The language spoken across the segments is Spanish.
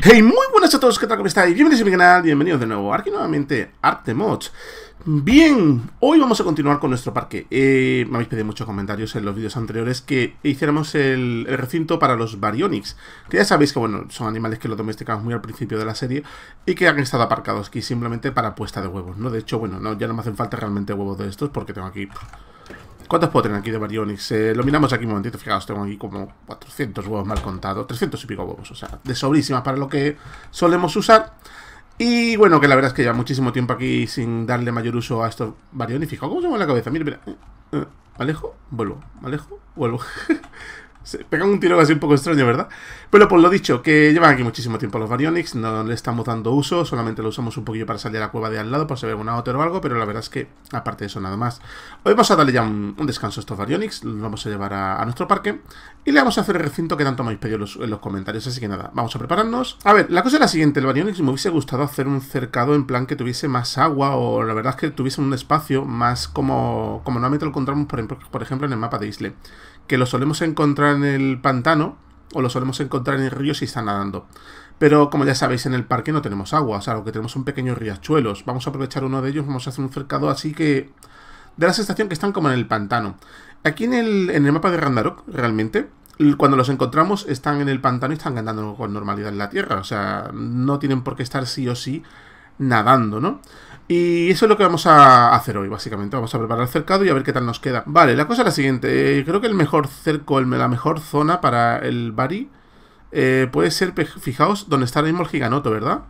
Hey, muy buenas a todos, ¿qué tal? ¿Cómo estáis? Bienvenidos a mi canal, bienvenidos de nuevo. Aquí nuevamente Artemods. Bien, hoy vamos a continuar con nuestro parque. Eh, me habéis pedido muchos comentarios en los vídeos anteriores que hiciéramos el, recinto para los Baryonyx. Que ya sabéis que, bueno, son animales que los domesticamos muy al principio de la serie y que han estado aparcados aquí simplemente para puesta de huevos, ¿no? De hecho, bueno, ya no me hacen falta realmente huevos de estos porque tengo aquí... ¿Cuántos puedo tener aquí de Baryonyx? Eh, lo miramos aquí un momentito, fijaos, tengo aquí como 400 huevos mal contados, 300 y pico huevos, o sea, de sobrísimas para lo que solemos usar. Y bueno, que la verdad es que lleva muchísimo tiempo aquí sin darle mayor uso a estos Baryonyx. Fijaos cómo se mueve la cabeza, mira, mira. Eh, eh, alejo? Vuelvo, alejo? Vuelvo. Se pegan un tiro casi un poco extraño, ¿verdad? Pero pues lo dicho, que llevan aquí muchísimo tiempo los Baryonyx, no le estamos dando uso, solamente lo usamos un poquillo para salir a la cueva de al lado, por si ve una otra o algo, pero la verdad es que, aparte de eso, nada más. Hoy vamos a darle ya un, descanso a estos Baryonyx, los vamos a llevar a, nuestro parque, y le vamos a hacer el recinto que tanto me habéis pedido en los comentarios, así que nada, vamos a prepararnos. A ver, la cosa es la siguiente, el Baryonyx me hubiese gustado hacer un cercado en plan que tuviese más agua, o la verdad es que tuviese un espacio más como, como normalmente lo encontramos, por por ejemplo en el mapa de Isle que lo solemos encontrar en el pantano o lo solemos encontrar en el río si están nadando. Pero como ya sabéis, en el parque no tenemos agua, o sea, lo que tenemos son pequeños riachuelos. Vamos a aprovechar uno de ellos, vamos a hacer un cercado así que... de la sensación que están como en el pantano. Aquí en el, en el mapa de Randarok, realmente, cuando los encontramos están en el pantano y están andando con normalidad en la tierra. O sea, no tienen por qué estar sí o sí nadando, ¿no? Y eso es lo que vamos a hacer hoy, básicamente. Vamos a preparar el cercado y a ver qué tal nos queda. Vale, la cosa es la siguiente. Eh, creo que el mejor cerco, la mejor zona para el Bari eh, puede ser, fijaos, donde está ahora mismo el giganoto, ¿verdad?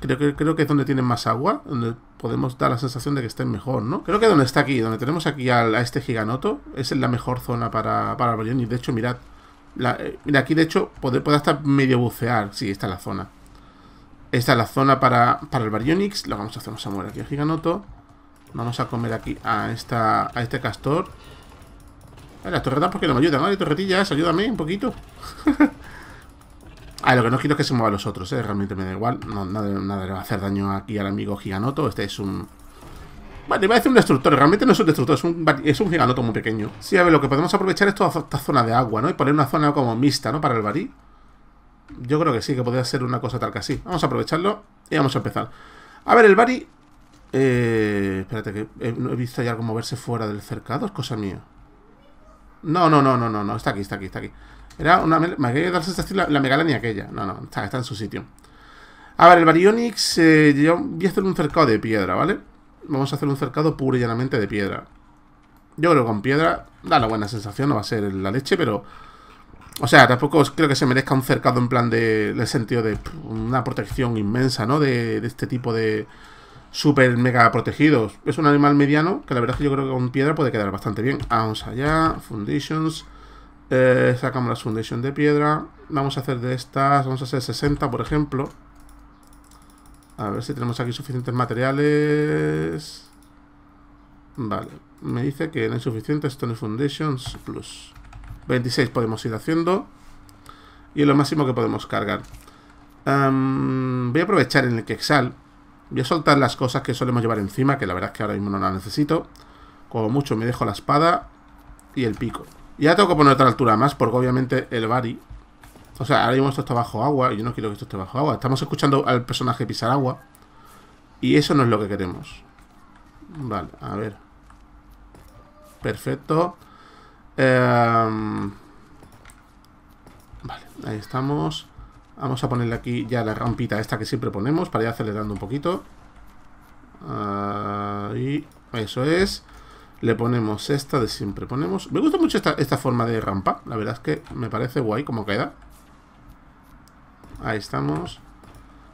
Creo que, creo que es donde tienen más agua, donde podemos dar la sensación de que estén mejor, ¿no? Creo que donde está aquí, donde tenemos aquí a este giganoto, es la mejor zona para, el Bari. Y de hecho, mirad, eh, aquí de hecho puede, hasta medio bucear. Sí, está la zona. Esta es la zona para, el Baryonyx. Lo vamos a hacer, vamos a mover aquí el Giganoto. Vamos a comer aquí a, esta, a este castor. A las torretas porque no me ayudan. Vale, torretillas, ayúdame un poquito. ah, lo que no quiero es que se muevan los otros, ¿eh? Realmente me da igual. No, nada, nada le va a hacer daño aquí al amigo Giganoto. Este es un... Vale, iba a decir un destructor. Realmente no es un destructor, es un, es un giganoto muy pequeño. Sí, a ver, lo que podemos aprovechar es toda esta zona de agua, ¿no? Y poner una zona como mixta, ¿no? Para el barí. Yo creo que sí, que podría ser una cosa tal que así. Vamos a aprovecharlo y vamos a empezar. A ver, el Bari... Eh, espérate, que he, he visto ya algo moverse fuera del cercado. Es cosa mía. No, no, no, no, no, no. Está aquí, está aquí, está aquí. Era una... Me querido dar la, la megalania aquella. No, no, está, en su sitio. A ver, el barionix Eh, yo voy a hacer un cercado de piedra, ¿vale? Vamos a hacer un cercado puro y llanamente de piedra. Yo creo que con piedra da la buena sensación. No va a ser la leche, pero... O sea, tampoco creo que se merezca un cercado en plan de. sentido de una protección inmensa, ¿no? De, este tipo de super mega protegidos. Es un animal mediano que la verdad es que yo creo que con piedra puede quedar bastante bien. Vamos allá, foundations. Eh, sacamos las fundations de piedra. Vamos a hacer de estas, vamos a hacer 60 por ejemplo. A ver si tenemos aquí suficientes materiales. Vale, me dice que no hay suficientes Stone Foundations Plus. 26 podemos ir haciendo. Y es lo máximo que podemos cargar. voy a aprovechar en el Quexal. Voy a soltar las cosas que solemos llevar encima, que la verdad es que ahora mismo no las necesito. Como mucho me dejo la espada y el pico. ya ahora tengo que poner otra altura más, porque obviamente el Bari... O sea, ahora mismo esto está bajo agua, y yo no quiero que esto esté bajo agua. Estamos escuchando al personaje pisar agua. Y eso no es lo que queremos. Vale, a ver. Perfecto. Em, vale, ahí estamos. Vamos a ponerle aquí ya la rampita esta que siempre ponemos para ir acelerando un poquito. Ahí, eso es. Le ponemos esta de siempre. Ponemos. Me gusta mucho esta, esta, forma de rampa. La verdad es que me parece guay como queda. Ahí estamos.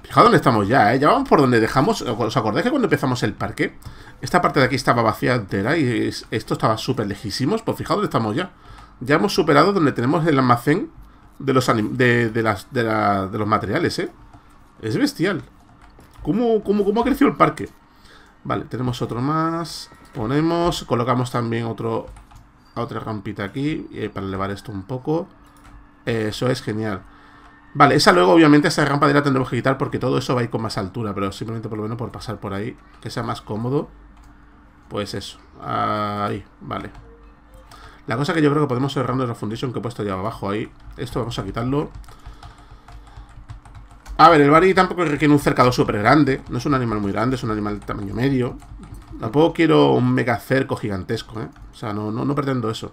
Fijaos dónde estamos ya, ¿eh? Ya vamos por donde dejamos... ¿Os acordáis que cuando empezamos el parque? Esta parte de aquí estaba vacía entera y esto estaba súper lejísimos. Pues fijaos dónde estamos ya. Ya hemos superado donde tenemos el almacén de los, de, de, las, de, la, de los materiales, ¿eh? Es bestial. ¿Cómo, cómo, ¿Cómo ha crecido el parque? Vale, tenemos otro más. Ponemos, colocamos también otro otra rampita aquí eh, para elevar esto un poco. eso es genial. Vale, esa luego obviamente esa rampa de la tendremos que quitar porque todo eso va a ir con más altura, pero simplemente por lo menos por pasar por ahí, que sea más cómodo, pues eso. Ahí, vale. La cosa que yo creo que podemos cerrando es la fundición que he puesto ya abajo ahí. Esto vamos a quitarlo. A ver, el Bari tampoco requiere un cercado súper grande. No es un animal muy grande, es un animal de tamaño medio. Tampoco quiero un mega cerco gigantesco, ¿eh? O sea, no, no, no pretendo eso.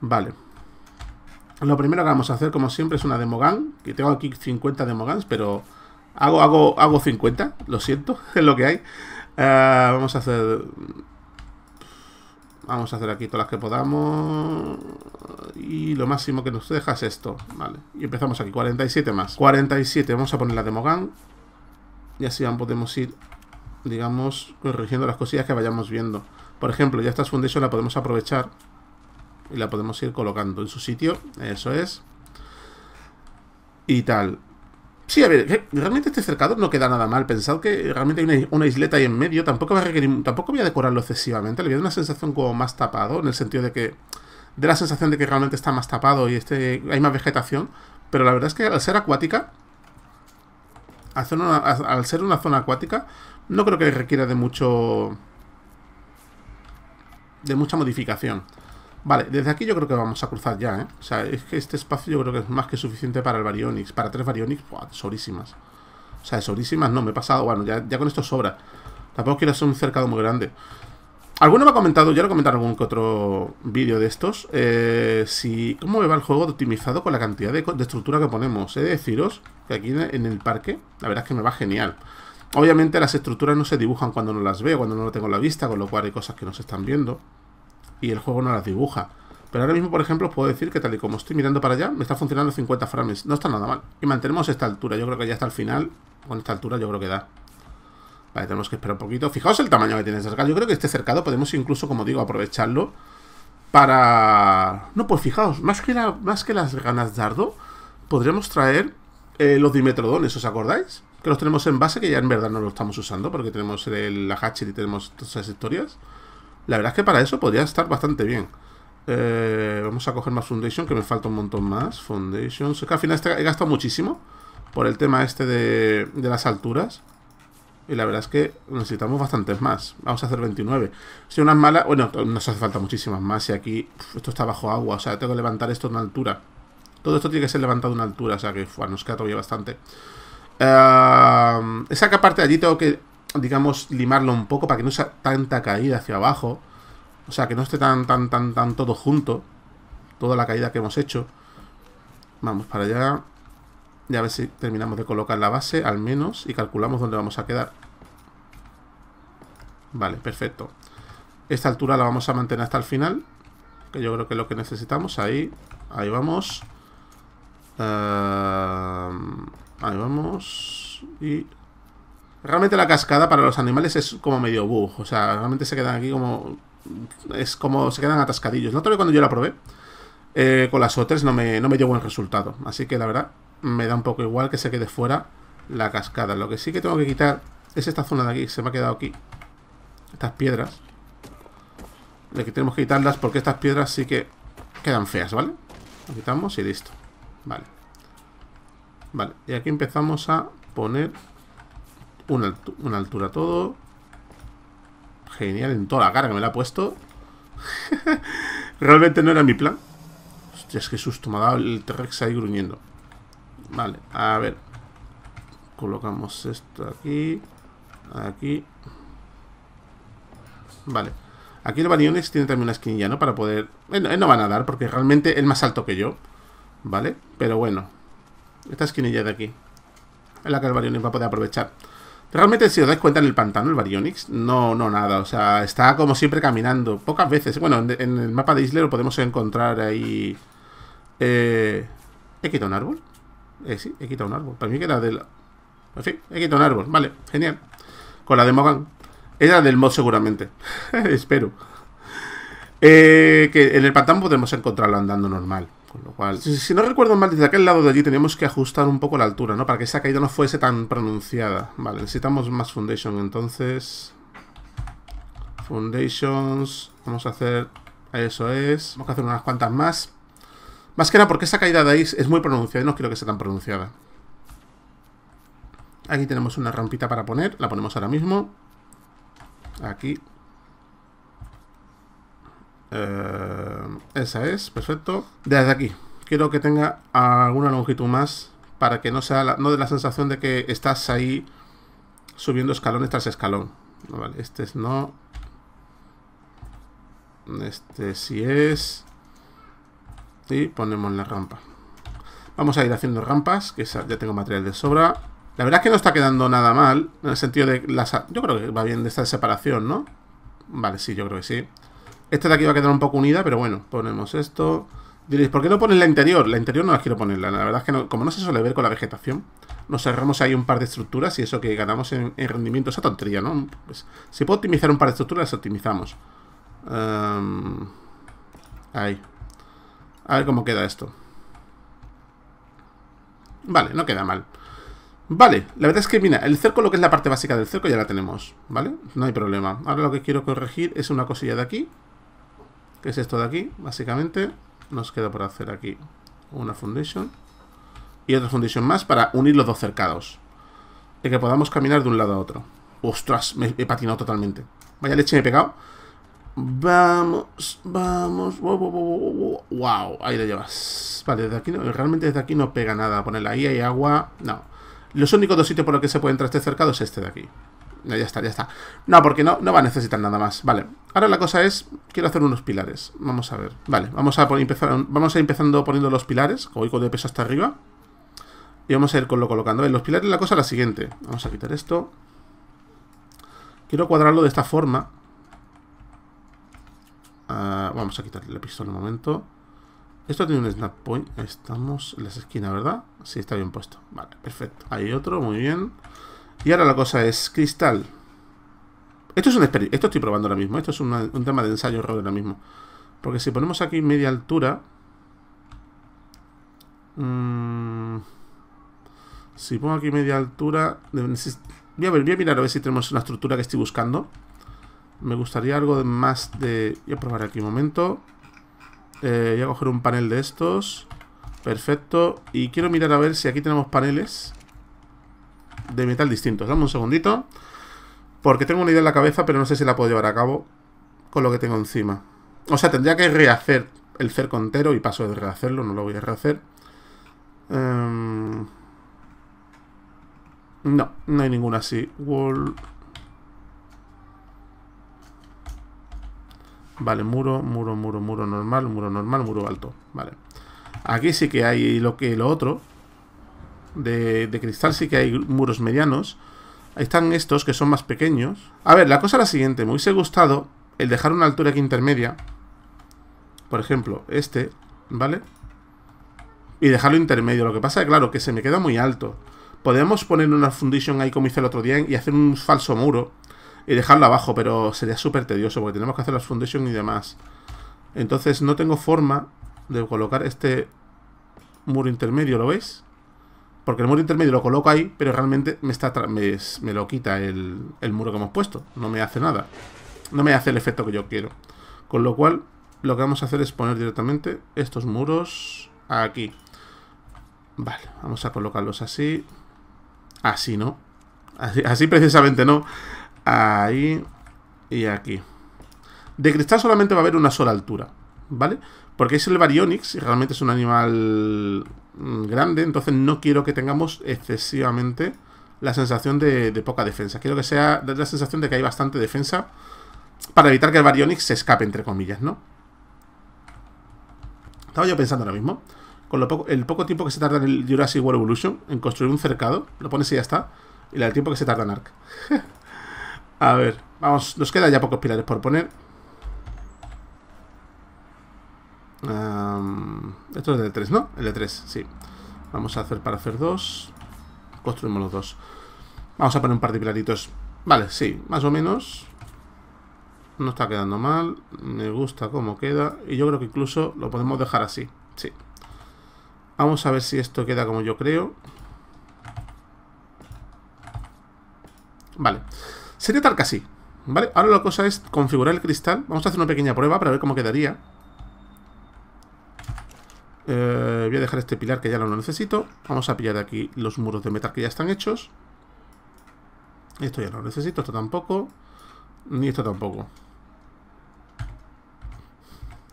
Vale. Lo primero que vamos a hacer, como siempre, es una Demogan. Que tengo aquí 50 Demogans, pero hago, hago, hago 50. Lo siento, es lo que hay. Eh, vamos a hacer... Vamos a hacer aquí todas las que podamos. Y lo máximo que nos deja es esto. Vale. Y empezamos aquí. 47 más. 47. Vamos a poner la Demogan. Y así podemos ir, digamos, corrigiendo las cosillas que vayamos viendo. Por ejemplo, ya estas Foundation la podemos aprovechar y la podemos ir colocando en su sitio, eso es. Y tal. Sí, a ver, realmente este cercado no queda nada mal. Pensad que realmente hay una, isleta ahí en medio. Tampoco, va requerir, tampoco voy a decorarlo excesivamente. Le voy a dar una sensación como más tapado, en el sentido de que... De la sensación de que realmente está más tapado y este, hay más vegetación. Pero la verdad es que al ser acuática... al ser una zona acuática, no creo que requiera de mucho... De mucha modificación. Vale, desde aquí yo creo que vamos a cruzar ya, ¿eh? O sea, es que este espacio yo creo que es más que suficiente para el Baryonyx. Para tres Baryonyx, ¡buah! sobrísimas. O sea, sorísimas no, me he pasado. Bueno, ya, con esto sobra. Tampoco quiero hacer un cercado muy grande. Alguno me ha comentado, ya lo he comentado en algún que otro vídeo de estos, eh, si cómo me va el juego optimizado con la cantidad de, estructura que ponemos. He de deciros que aquí en el parque, la verdad es que me va genial. Obviamente las estructuras no se dibujan cuando no las veo, cuando no lo tengo la vista, con lo cual hay cosas que no se están viendo y el juego no las dibuja. Pero ahora mismo, por ejemplo, os puedo decir que tal y como estoy mirando para allá, me está funcionando 50 frames. No está nada mal. Y mantenemos esta altura. Yo creo que ya está al final, con esta altura, yo creo que da. Vale, tenemos que esperar un poquito. Fijaos el tamaño que tiene este cercado. Yo creo que este cercado podemos incluso, como digo, aprovecharlo para... No, pues fijaos, más que, más que las ganas de ardo, podríamos traer eh, los dimetrodones, ¿os acordáis? Que los tenemos en base, que ya en verdad no los estamos usando, porque tenemos la Hatchet y tenemos todas esas historias. La verdad es que para eso podría estar bastante bien. Eh, vamos a coger más Foundation, que me falta un montón más. Foundation. Es que al final este he gastado muchísimo por el tema este de, de las alturas. Y la verdad es que necesitamos bastantes más. Vamos a hacer 29. Si unas malas... Bueno, nos hace falta muchísimas más. Y aquí... Esto está bajo agua. O sea, tengo que levantar esto a una altura. Todo esto tiene que ser levantado a una altura. O sea, que nos queda todavía bastante. Eh, esa parte de allí tengo que digamos, limarlo un poco para que no sea tanta caída hacia abajo. O sea, que no esté tan, tan, tan, tan todo junto. Toda la caída que hemos hecho. Vamos para allá. Ya a ver si terminamos de colocar la base, al menos, y calculamos dónde vamos a quedar. Vale, perfecto. Esta altura la vamos a mantener hasta el final, que yo creo que es lo que necesitamos. Ahí, ahí vamos. Eh, ahí vamos. Y Realmente la cascada para los animales es como medio bug. O sea, realmente se quedan aquí como... Es como se quedan atascadillos. La otra vez cuando yo la probé, eh, con las otras no me, no me dio buen resultado. Así que la verdad, me da un poco igual que se quede fuera la cascada. Lo que sí que tengo que quitar es esta zona de aquí, se me ha quedado aquí. Estas piedras. De que tenemos que quitarlas porque estas piedras sí que quedan feas, ¿vale? Lo quitamos y listo. Vale. Vale, y aquí empezamos a poner una, altura todo. Genial en toda la cara que me la ha puesto. Realmente no era mi plan. Hostia, es que susto me ha dado el T-Rex ahí gruñendo. Vale, a ver. Colocamos esto aquí. Aquí. Vale. Aquí el Banionex tiene también una esquinilla, ¿no? Para poder... no va a nadar porque realmente es más alto que yo. ¿Vale? Pero bueno. Esta esquinilla de aquí. Es la que el Banionex va a poder aprovechar. Realmente, si os dais cuenta, en el pantano, el Baryonyx, no, no nada. O sea, está como siempre caminando. Pocas veces. Bueno, en, el mapa de Isle lo podemos encontrar ahí. Eh, ¿He quitado un árbol? Eh, sí, he quitado un árbol. Para mí queda del... En fin, he quitado un árbol. Vale, genial. Con la de Mogan. Era del mod seguramente. Espero. Eh, que en el pantano podemos encontrarlo andando normal. Con lo cual, si, no recuerdo mal, desde aquel lado de allí teníamos que ajustar un poco la altura, ¿no? Para que esa caída no fuese tan pronunciada. Vale, necesitamos más foundation, entonces... Foundations... Vamos a hacer... Eso es. Vamos a hacer unas cuantas más. Más que nada porque esa caída de ahí es muy pronunciada y no quiero que sea tan pronunciada. Aquí tenemos una rampita para poner. La ponemos ahora mismo. Aquí. Eh, esa es, perfecto. Desde aquí, quiero que tenga alguna longitud más para que no sea no dé la sensación de que estás ahí subiendo escalón tras escalón. Vale, este es no. Este sí es. Y ponemos la rampa. Vamos a ir haciendo rampas, que ya tengo material de sobra. La verdad es que no está quedando nada mal, en el sentido de... las Yo creo que va bien de esta separación, ¿no? Vale, sí, yo creo que sí. Esta de aquí va a quedar un poco unida, pero bueno, ponemos esto. Diréis, ¿por qué no pones la interior? La interior no las quiero ponerla. La verdad es que como no se suele ver con la vegetación, nos cerramos ahí un par de estructuras y eso que ganamos en, rendimiento, esa tontería, ¿no? Pues, si puedo optimizar un par de estructuras, las optimizamos. Em, ahí. A ver cómo queda esto. Vale, no queda mal. Vale, la verdad es que, mira, el cerco, lo que es la parte básica del cerco, ya la tenemos, ¿vale? No hay problema. Ahora lo que quiero corregir es una cosilla de aquí que es esto de aquí, básicamente. Nos queda por hacer aquí una foundation y otra foundation más para unir los dos cercados. Y que podamos caminar de un lado a otro. ¡Ostras! Me he patinado totalmente. Vaya leche me he pegado. Vamos, vamos. Wow, wow. ahí lo llevas. Vale, desde aquí no, realmente desde aquí no pega nada. Ponerla ahí, hay agua. No. Los únicos dos sitios por los que se puede entrar este cercado es este de aquí. Ya está, ya está. No, porque no, no va a necesitar nada más. Vale, ahora la cosa es, quiero hacer unos pilares. Vamos a ver. Vale, vamos a empezar, vamos a ir empezando poniendo los pilares, como voy de peso hasta arriba. Y vamos a ir con lo colocando. En los pilares la cosa es la siguiente. Vamos a quitar esto. Quiero cuadrarlo de esta forma. Ah, vamos a quitarle la pistola un momento. Esto tiene un snap point. Estamos en las esquinas, ¿verdad? Sí, está bien puesto. Vale, perfecto. Hay otro, muy bien. Y ahora la cosa es cristal. Esto es un experimento. Esto estoy probando ahora mismo. Esto es un tema de ensayo error ahora mismo. Porque si ponemos aquí media altura. Mm, si pongo aquí media altura. Voy a, ver, voy a mirar a ver si tenemos una estructura que estoy buscando. Me gustaría algo más de. Voy a probar aquí un momento. Eh, voy a coger un panel de estos. Perfecto. Y quiero mirar a ver si aquí tenemos paneles de metal distinto, Dame un segundito. Porque tengo una idea en la cabeza, pero no sé si la puedo llevar a cabo con lo que tengo encima. O sea, tendría que rehacer el cerco entero y paso de rehacerlo, no lo voy a rehacer. Em, no, no hay ninguna así. Wall... Vale, muro, muro, muro, muro normal, muro normal, muro alto. Vale. Aquí sí que hay lo que lo otro, de, cristal sí que hay muros medianos. Ahí están estos que son más pequeños. A ver, la cosa es la siguiente. Me hubiese gustado el dejar una altura aquí intermedia. Por ejemplo, este, ¿vale? Y dejarlo intermedio. Lo que pasa es, claro, que se me queda muy alto. Podemos poner una fundición ahí como hice el otro día y hacer un falso muro. Y dejarlo abajo, pero sería súper tedioso porque tenemos que hacer las foundation y demás. Entonces no tengo forma de colocar este muro intermedio, ¿lo veis? Porque el muro intermedio lo coloco ahí, pero realmente me, está me, me lo quita el, el, muro que hemos puesto. No me hace nada. No me hace el efecto que yo quiero. Con lo cual, lo que vamos a hacer es poner directamente estos muros aquí. Vale, vamos a colocarlos así. Así, ¿no? Así, así precisamente, ¿no? Ahí y aquí. De cristal solamente va a haber una sola altura, ¿vale? Porque es el Baryonyx y realmente es un animal mm, grande, entonces no quiero que tengamos excesivamente la sensación de, poca defensa. Quiero que sea la sensación de que hay bastante defensa para evitar que el Baryonyx se escape, entre comillas, ¿no? Estaba yo pensando ahora mismo, con el poco tiempo que se tarda en el Jurassic World Evolution en construir un cercado, lo pones y ya está, y el tiempo que se tarda en Ark. A ver, vamos, nos queda ya pocos pilares por poner. esto es de 3, ¿no? El de 3, sí. Vamos a hacer para hacer dos. Construimos los dos. Vamos a poner un par de pilaritos. Vale, sí, más o menos. No está quedando mal. Me gusta cómo queda. Y yo creo que incluso lo podemos dejar así. Sí. Vamos a ver si esto queda como yo creo. Vale. Sería tal que así. Vale, ahora la cosa es configurar el cristal. Vamos a hacer una pequeña prueba para ver cómo quedaría. Eh, voy a dejar este pilar que ya no lo necesito. Vamos a pillar de aquí los muros de metal que ya están hechos. Esto ya no lo necesito, esto tampoco. Ni esto tampoco.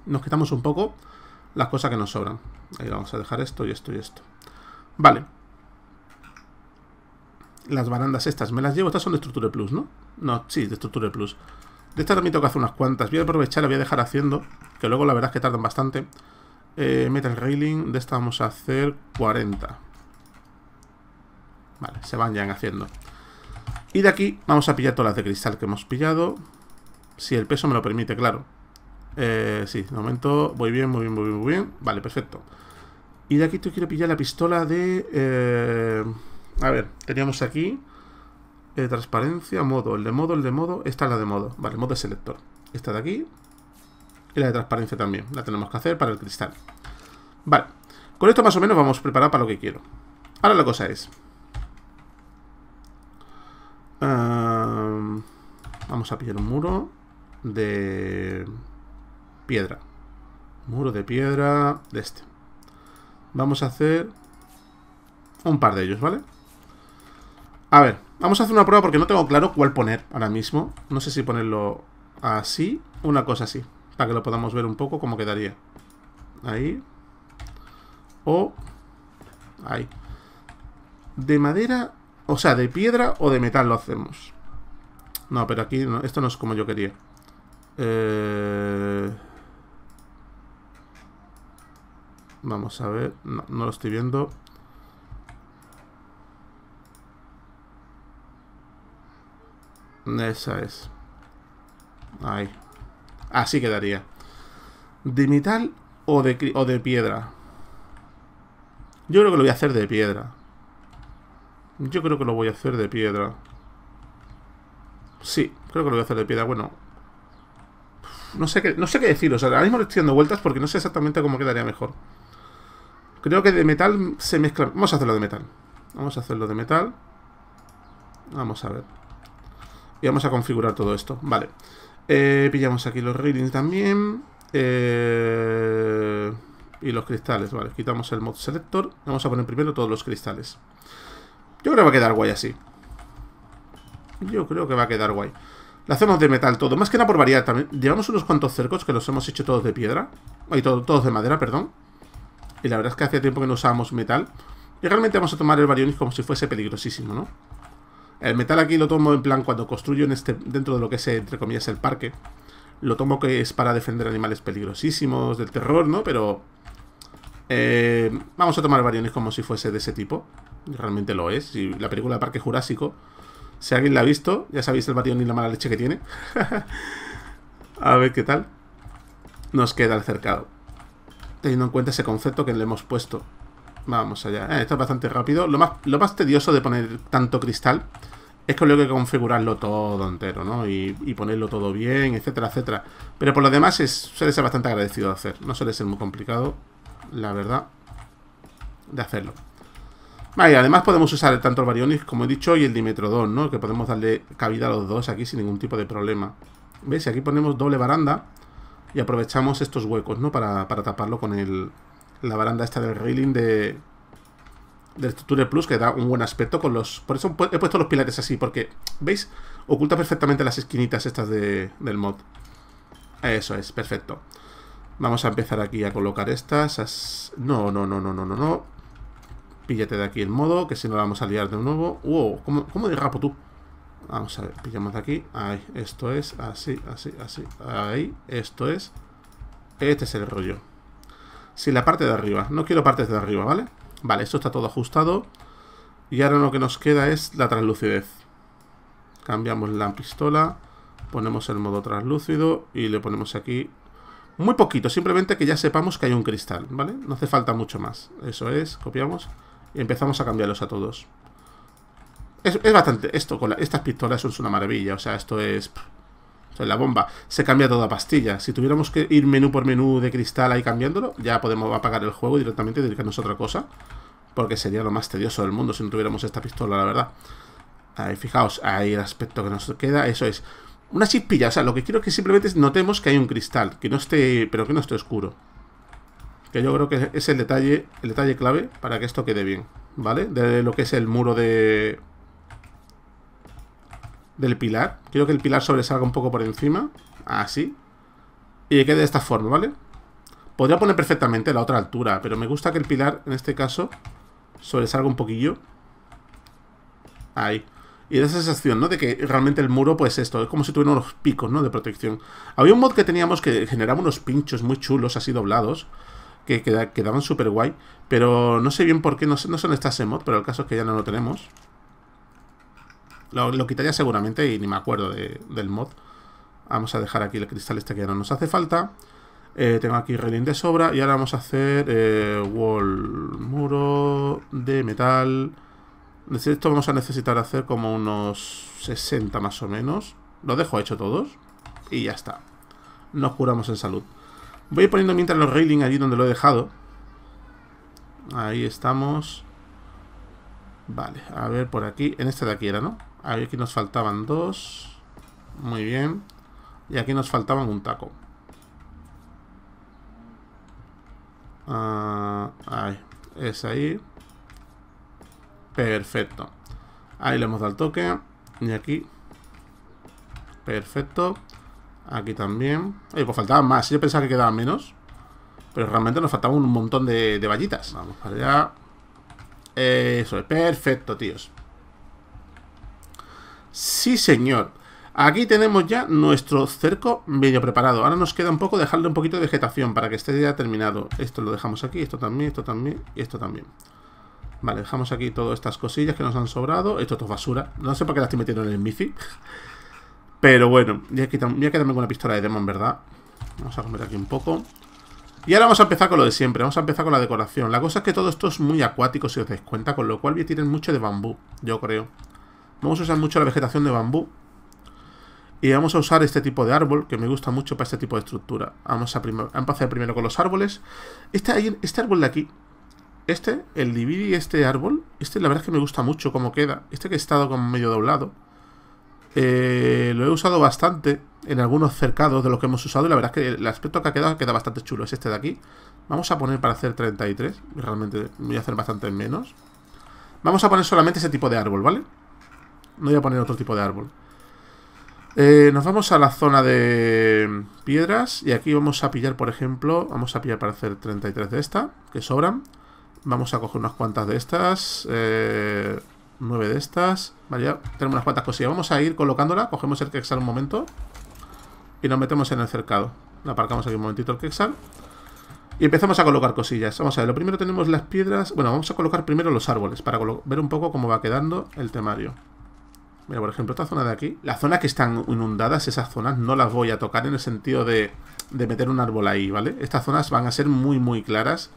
Nos quitamos un poco las cosas que nos sobran. Ahí vamos a dejar esto y esto y esto. Vale. Las barandas estas me las llevo. Estas son de estructura plus, ¿no? No, sí, de estructura plus. De estas también tengo que hacer unas cuantas. Voy a aprovechar, las voy a dejar haciendo. Que luego la verdad es que tardan bastante. Eh, metal Railing, de esta vamos a hacer 40. Vale, se van ya haciendo. Y de aquí vamos a pillar todas las de cristal que hemos pillado. Si el peso me lo permite, claro. Eh, sí, de momento voy bien, muy bien, muy bien, muy bien. Vale, perfecto. Y de aquí tú quiero pillar la pistola de... Eh, a ver, teníamos aquí... Eh, transparencia, modo, el de modo, el de modo. Esta es la de modo. Vale, modo de selector. Esta de aquí y la de transparencia también. La tenemos que hacer para el cristal. Vale, con esto más o menos vamos preparado para lo que quiero. Ahora la cosa es... vamos a pillar un muro de piedra. Muro de piedra de este. Vamos a hacer un par de ellos, ¿vale? A ver, vamos a hacer una prueba porque no tengo claro cuál poner ahora mismo. No sé si ponerlo así, una cosa así para que lo podamos ver un poco cómo quedaría. Ahí. O... Ahí. De madera, o sea, de piedra o de metal lo hacemos. No, pero aquí esto no es como yo quería. Eh, vamos a ver, no, no lo estoy viendo. Esa es. Ahí. Así quedaría. ¿De metal o de, de piedra? Yo creo que lo voy a hacer de piedra. Yo creo que lo voy a hacer de piedra. Sí, creo que lo voy a hacer de piedra. Bueno. No sé qué, no sé qué decir. O sea, ahora mismo le estoy dando vueltas porque no sé exactamente cómo quedaría mejor. Creo que de metal se mezcla... Vamos a hacerlo de metal. Vamos a hacerlo de metal. Vamos a ver. Y vamos a configurar todo esto. Vale. Eh, pillamos aquí los railings también. Eh, y los cristales, vale. Quitamos el mod selector. Vamos a poner primero todos los cristales. Yo creo que va a quedar guay así. Yo creo que va a quedar guay. Lo hacemos de metal todo. Más que nada por variar también. Llevamos unos cuantos cercos que los hemos hecho todos de piedra. Ay, todos de madera, perdón. Y la verdad es que hace tiempo que no usábamos metal. Y realmente vamos a tomar el varionis como si fuese peligrosísimo, ¿no? El metal aquí lo tomo en plan cuando construyo en este, dentro de lo que es, entre comillas, el parque. Lo tomo que es para defender animales peligrosísimos, del terror, ¿no? Pero eh, vamos a tomar variones como si fuese de ese tipo. Realmente lo es. Y la película Parque Jurásico, si alguien la ha visto, ya sabéis el varión y la mala leche que tiene. a ver qué tal. Nos queda el cercado. Teniendo en cuenta ese concepto que le hemos puesto. Vamos allá. Eh, esto es bastante rápido. Lo más, lo más tedioso de poner tanto cristal es que hay que configurarlo todo entero, ¿no? Y, ponerlo todo bien, etcétera, etcétera. Pero por lo demás es, suele ser bastante agradecido de hacer. No suele ser muy complicado, la verdad, de hacerlo. Vale, además podemos usar tanto el Baryonyx, como he dicho, y el Dimetrodon, ¿no? Que podemos darle cabida a los dos aquí sin ningún tipo de problema. ¿Ves? Y aquí ponemos doble baranda y aprovechamos estos huecos, ¿no? para taparlo con el, la baranda esta del railing de de Structure Plus que da un buen aspecto con los... Por eso he puesto los pilares así, porque, ¿veis? Oculta perfectamente las esquinitas estas del mod. Eso es, perfecto. Vamos a empezar aquí a colocar estas. No, no, no, no, no, no, no. Píllate de aquí el modo, que si no lo vamos a liar de nuevo. ¡Wow! ¿Cómo, cómo rapo tú? Vamos a ver, pillamos de aquí. Ahí, esto es, así, así, así. Ahí, esto es. Este es el rollo. Sí, la parte de arriba. No quiero partes de arriba, ¿vale? Vale, esto está todo ajustado. Y ahora lo que nos queda es la translucidez. Cambiamos la pistola. Ponemos el modo translúcido y le ponemos aquí muy poquito, simplemente que ya sepamos que hay un cristal, ¿vale? No hace falta mucho más. Eso es, copiamos y empezamos a cambiarlos a todos. Es, bastante, esto con estas pistolas son una maravilla, o sea, esto es la bomba, se cambia toda pastilla. Si tuviéramos que ir menú por menú de cristal ahí cambiándolo, ya podemos apagar el juego directamente y dedicarnos a otra cosa. Porque sería lo más tedioso del mundo si no tuviéramos esta pistola, la verdad. Ahí, fijaos, ahí el aspecto que nos queda, eso es. Una chispilla, o sea, lo que quiero es que simplemente notemos que hay un cristal, que no esté, pero que no esté oscuro. Que yo creo que es el detalle, el detalle clave para que esto quede bien, ¿vale? De lo que es el muro de, del pilar. Quiero que el pilar sobresalga un poco por encima. Así. Y quede de esta forma, ¿vale? Podría poner perfectamente la otra altura, pero me gusta que el pilar, en este caso, sobresalga un poquillo. Ahí. Y da esa sensación, ¿no? De que realmente el muro, pues esto, es como si tuviera unos picos, ¿no? De protección. Había un mod que teníamos que generaba unos pinchos muy chulos, así doblados, que quedaban súper guay. Pero no sé bien por qué, no, no son estas ese mod, pero el caso es que ya no lo tenemos. Lo, quitaría seguramente y ni me acuerdo del mod. Vamos a dejar aquí el cristal este que ya no nos hace falta. Eh, tengo aquí railing de sobra y ahora vamos a hacer eh, wall, muro de metal. De esto vamos a necesitar hacer como unos 60 más o menos. Lo dejo hecho todos y ya está. Nos curamos en salud. Voy a ir poniendo mientras los railing allí donde lo he dejado. Ahí estamos. Vale, a ver por aquí. En este de aquí era, ¿no? Aquí nos faltaban dos. Muy bien. Y aquí nos faltaban un taco. Ah, ahí. Es ahí. Perfecto. Ahí le hemos dado el toque. Y aquí. Perfecto. Aquí también. Oye, pues faltaban más. Yo pensaba que quedaban menos. Pero realmente nos faltaban un montón de, de vallitas. Vamos para allá. Eso es. Perfecto, tíos. Sí, señor. Aquí tenemos ya nuestro cerco medio preparado. Ahora nos queda un poco dejarle un poquito de vegetación para que esté ya terminado. Esto lo dejamos aquí, esto también, esto también y esto también. Vale, dejamos aquí todas estas cosillas que nos han sobrado. Esto, es basura. No sé por qué las estoy metiendo en el bici. Pero bueno, voy a, quedarme con una pistola de demon, ¿verdad? Vamos a comer aquí un poco. Y ahora vamos a empezar con lo de siempre, vamos a empezar con la decoración. La cosa es que todo esto es muy acuático, si os dais cuenta, con lo cual voy tienen mucho de bambú, yo creo. Vamos a usar mucho la vegetación de bambú. Y vamos a usar este tipo de árbol, que me gusta mucho para este tipo de estructura. Vamos a, empezar primero con los árboles. Este, este árbol de aquí, este, el dividi, este árbol, este la verdad es que me gusta mucho cómo queda. Este que he estado como medio doblado. Eh, lo he usado bastante en algunos cercados de los que hemos usado y la verdad es que el aspecto que ha quedado queda bastante chulo. Es este de aquí. Vamos a poner para hacer 33. Realmente voy a hacer bastante menos. Vamos a poner solamente ese tipo de árbol, ¿vale? No voy a poner otro tipo de árbol. Eh, nos vamos a la zona de piedras y aquí vamos a pillar, por ejemplo, vamos a pillar para hacer 33 de estas que sobran. Vamos a coger unas cuantas de estas, eh, 9 de estas. Vale, tenemos unas cuantas cosillas. Vamos a ir colocándola, cogemos el quexal un momento y nos metemos en el cercado. La aparcamos aquí un momentito el quexal y empezamos a colocar cosillas. Vamos a ver, lo primero tenemos las piedras. Bueno, vamos a colocar primero los árboles para ver un poco cómo va quedando el temario. Mira, por ejemplo, esta zona de aquí. Las zonas que están inundadas, esas zonas no las voy a tocar en el sentido de, meter un árbol ahí, ¿vale? Estas zonas van a ser muy, muy claras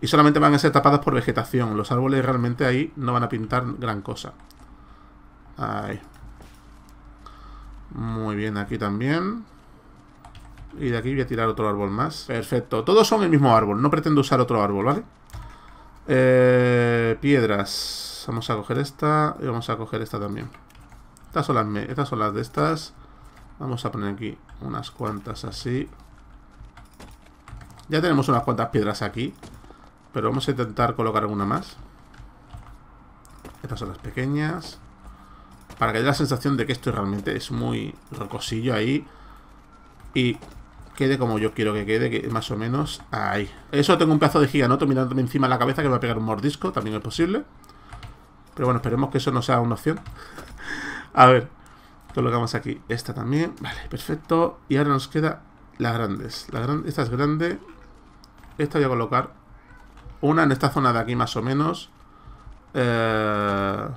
y solamente van a ser tapadas por vegetación. Los árboles realmente ahí no van a pintar gran cosa. Ahí. Muy bien, aquí también. Y de aquí voy a tirar otro árbol más. Perfecto. Todos son el mismo árbol. No pretendo usar otro árbol, ¿vale? Eh, piedras. Vamos a coger esta y vamos a coger esta también. Estas son las, son de estas. Vamos a poner aquí unas cuantas así. Ya tenemos unas cuantas piedras aquí. Pero vamos a intentar colocar alguna más. Estas son las pequeñas. Para que haya la sensación de que esto realmente es muy rocosillo ahí. Y quede como yo quiero que quede, que más o menos ahí. Eso tengo un pedazo de giganoto mirándome encima la cabeza que me va a pegar un mordisco. También es posible. Pero bueno, esperemos que eso no sea una opción. A ver, colocamos aquí esta también. Vale, perfecto. Y ahora nos queda las grandes. La grandes. esta es grande. Esta voy a colocar una en esta zona de aquí más o menos. Eh,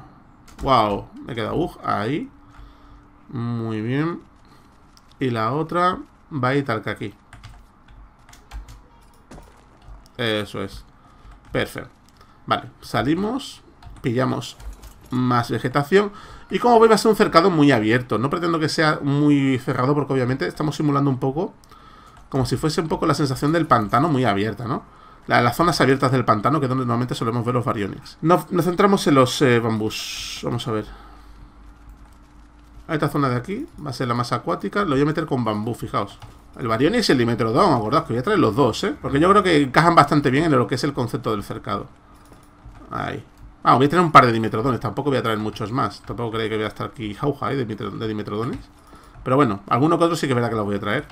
wow, me queda bug ahí. Muy bien. Y la otra va a ir tal que aquí. Eso es. Perfecto. Vale, salimos, pillamos más vegetación. Y como veis va a ser un cercado muy abierto. No pretendo que sea muy cerrado porque obviamente estamos simulando un poco como si fuese un poco la sensación del pantano muy abierta, ¿no? las zonas abiertas del pantano que es donde normalmente solemos ver los Baryonyx. Nos, centramos en los eh, bambús. Vamos a ver. A esta zona de aquí va a ser la más acuática. Lo voy a meter con bambú, fijaos. El Baryonyx y el Dimetrodon, acordaos que voy a traer los dos, ¿eh? Porque yo creo que encajan bastante bien en lo que es el concepto del cercado. Ahí. Ah, voy a traer un par de dimetrodones. Tampoco voy a traer muchos más. Tampoco creo que voy a estar aquí jauja ¿eh? de, dimetrodones. Pero bueno, alguno que otro sí que es verdad que los voy a traer.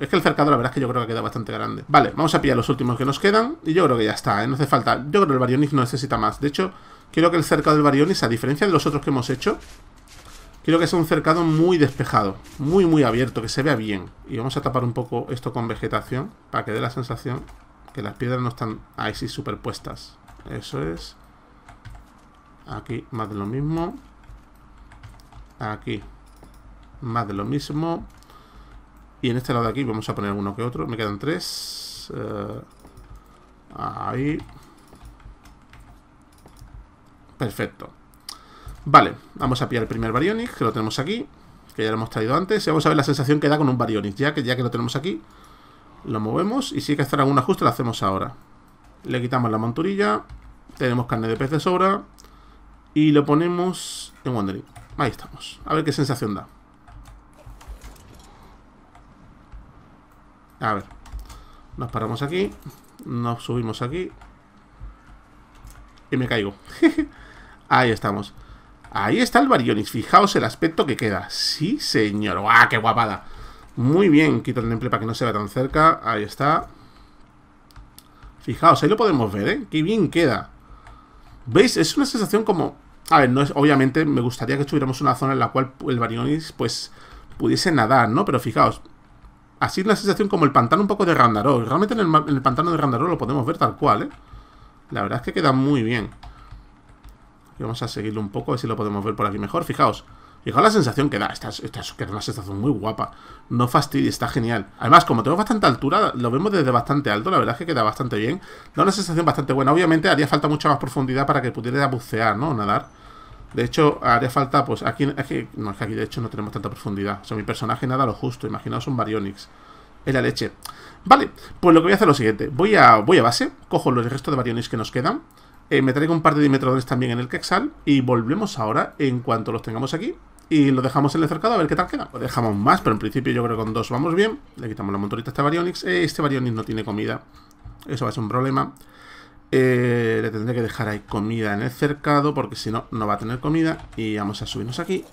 es que el cercado la verdad es que yo creo que queda bastante grande. Vale, vamos a pillar los últimos que nos quedan. Y yo creo que ya está, ¿eh? No hace falta. Yo creo que el Barionis no necesita más. De hecho, quiero que el cercado del Barionis, a diferencia de los otros que hemos hecho, quiero que sea un cercado muy despejado. Muy, muy abierto, que se vea bien. Y vamos a tapar un poco esto con vegetación para que dé la sensación que las piedras no están ahí sí superpuestas. Eso es. Aquí más de lo mismo. Aquí más de lo mismo. Y en este lado de aquí vamos a poner uno que otro. Me quedan tres. Eh, ahí. Perfecto. Vale, vamos a pillar el primer Baryonic que lo tenemos aquí. Que ya lo hemos traído antes. Y vamos a ver la sensación que da con un Baryonic Ya que, ya que lo tenemos aquí, lo movemos. Y si hay que hacer algún ajuste, lo hacemos ahora. Le quitamos la monturilla. Tenemos carne de pez de sobra. Y lo ponemos en Wandering. Ahí estamos. A ver qué sensación da. A ver. Nos paramos aquí. Nos subimos aquí. Y me caigo. Ahí estamos. Ahí está el Barionis. Fijaos el aspecto que queda. Sí, señor. ¡Ah, qué guapada! Muy bien. Quito el temple para que no se vea tan cerca. Ahí está. Fijaos, ahí lo podemos ver, ¿eh? Qué bien queda. ¿Veis? Es una sensación como... A ver, no es, obviamente me gustaría que tuviéramos una zona en la cual el Barionis, pues, pudiese nadar, ¿no? Pero fijaos, así es la sensación como el pantano un poco de Randarol. Realmente en el, pantano de Randarol lo podemos ver tal cual, ¿eh? La verdad es que queda muy bien. vamos a seguirlo un poco, a ver si lo podemos ver por aquí mejor. Fijaos, Fijaos la sensación que da. Esta, esta, es una sensación muy guapa. No fastidia, está genial. Además, como tenemos bastante altura, lo vemos desde bastante alto. La verdad es que queda bastante bien. Da una sensación bastante buena. Obviamente haría falta mucha más profundidad para que pudiera bucear, ¿no? Nadar. De hecho, haría falta, pues aquí, No, es que aquí de hecho no tenemos tanta profundidad. O sea, mi personaje nada lo justo. Imaginaos un Baryonyx. en la leche. Vale, pues lo que voy a hacer es lo siguiente. Voy a, voy a base, cojo los restos de Baryonyx que nos quedan. Eh, me traigo un par de dimetradores también en el Quexal y volvemos ahora en cuanto los tengamos aquí y lo dejamos en el cercado a ver qué tal queda. Lo dejamos más, pero en principio yo creo que con dos vamos bien. Le quitamos la motorita a este Baryonyx. Eh, este Baryonyx no tiene comida. Eso va a ser un problema. Eh, le tendré que dejar ahí comida en el cercado porque si no, no va a tener comida. Y vamos a subirnos aquí.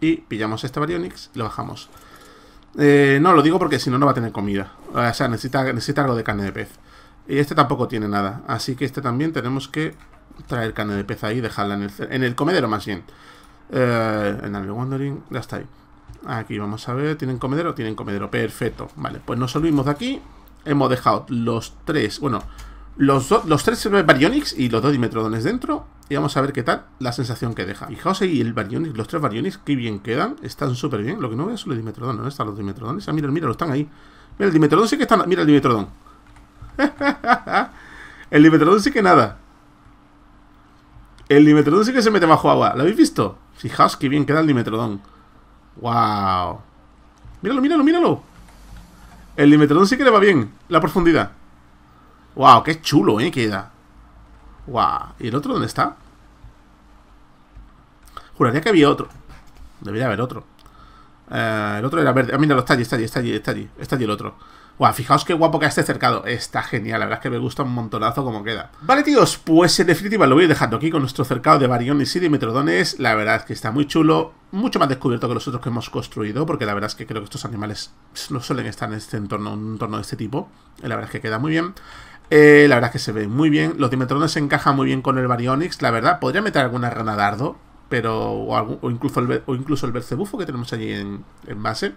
Y pillamos este Baryonyx y lo bajamos. no, lo digo porque si no, no va a tener comida. O sea, necesita, necesita algo de carne de pez. Y este tampoco tiene nada. Así que este también tenemos que traer carne de pez ahí y dejarla en el, comedero más bien. Eh, en el Wandering, ya está ahí. Aquí vamos a ver, ¿tienen comedero? Tienen comedero, perfecto. Vale, pues nos olvidamos de aquí. Hemos dejado los tres, bueno, los, los tres varionics y los dos Dimetrodones dentro. Y vamos a ver qué tal la sensación que deja. Fijaos ahí el los tres varionics qué bien quedan. Están súper bien. Lo que no veo son los Dimetrodones. ¿Dónde están los Dimetrodones? Ah, mira, mira, están ahí. Mira, el Dimetrodón sí que están... Mira el Dimetrodón. El Dimetrodon sí que nada. El Limetrodón sí que se mete bajo agua. ¿Lo habéis visto? Fijaos que bien queda el Dimetrodon. ¡Wow! Míralo, míralo, míralo. El Limetrodón sí que le va bien. La profundidad. ¡Wow! ¡Qué chulo, eh! Queda. ¡Wow! ¿Y el otro dónde está? Juraría que había otro. Debería haber otro. Eh, el otro era verde. Ah, mira, está allí, está allí, está allí, está allí. Está allí el otro fijaos qué guapo que este cercado. Está genial, la verdad es que me gusta un montonazo como queda. Vale, tíos, pues en definitiva lo voy dejando aquí con nuestro cercado de variones y Dimetrodones, La verdad es que está muy chulo, mucho más descubierto que los otros que hemos construido, porque la verdad es que creo que estos animales no suelen estar en este entorno, un entorno de este tipo. Eh, la verdad es que queda muy bien. Eh, la verdad es que se ve muy bien. Los Dimetrodones se encajan muy bien con el Baryonyx. La verdad, podría meter alguna rana dardo, pero. O, incluso, el, o incluso el Bercebufo que tenemos allí en, en base.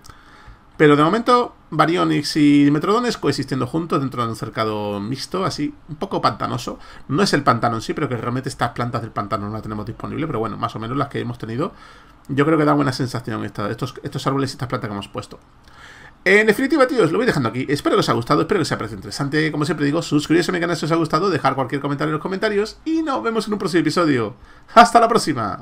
Pero de momento, Baryonyx y Metrodones coexistiendo juntos dentro de un cercado mixto, así, un poco pantanoso. No es el pantano en sí, pero que realmente estas plantas del pantano no las tenemos disponibles, pero bueno, más o menos las que hemos tenido. Yo creo que da buena sensación estos, estos árboles y estas plantas que hemos puesto. En definitiva, tíos, lo voy dejando aquí. Espero que os haya gustado, espero que os haya parecido interesante. Como siempre digo, suscribiros a mi canal si os ha gustado, dejar cualquier comentario en los comentarios y nos vemos en un próximo episodio. ¡Hasta la próxima!